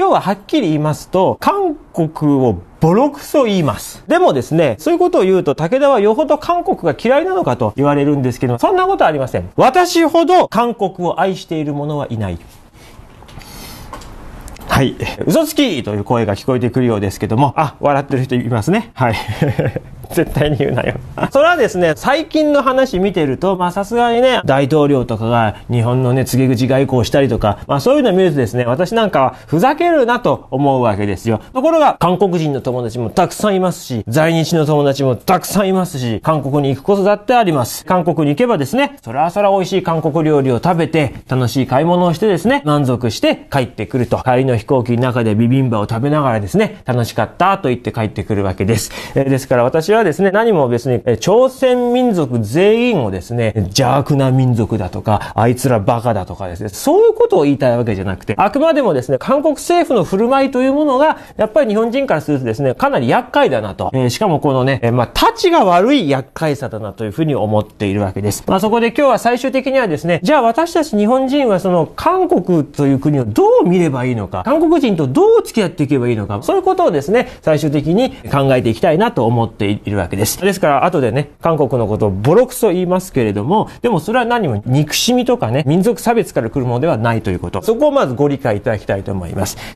今日ははっきり言いますと、韓国をボロクソ言います。でもですね、そういうことを言うと武田はよほど韓国が嫌いなのかと言われるんですけど、そんなことありません。私ほど韓国を愛している者はいない。はい。嘘つきという声が聞こえてくるようですけども、あ、笑ってる人いますね。はい。絶対に言うなよそれはですね、最近の話見てると、まあさすがにね、大統領とかが日本のね、告げ口外交したりとか、まあそういうの見るとですね、私なんかはふざけるなと思うわけですよ。ところが、韓国人の友達もたくさんいますし、在日の友達もたくさんいますし、韓国に行くことだってあります。韓国に行けばですね、そらそら美味しい韓国料理を食べて、楽しい買い物をしてですね、満足して帰ってくると。帰りの飛行機の中でビビンバを食べながらですね、楽しかったと言って帰ってくるわけです。えー、ですから私ははですね、何も別に、朝鮮民族全員をですね、邪悪な民族だとか、あいつらバカだとかですね、そういうことを言いたいわけじゃなくて、あくまでもですね、韓国政府の振る舞いというものが、やっぱり日本人からするとですね、かなり厄介だなと。えー、しかもこのね、えー、まあ、立ちが悪い厄介さだなというふうに思っているわけです。まあ、そこで今日は最終的にはですね、じゃあ私たち日本人はその、韓国という国をどう見ればいいのか、韓国人とどう付き合っていけばいいのか、そういうことをですね、最終的に考えていきたいなと思っているいるわけです。ですから、後でね、韓国のことをボロクソ言いますけれども、でもそれは何も憎しみとかね、民族差別から来るものではないということ。そこをまずご理解いただきたいと思います。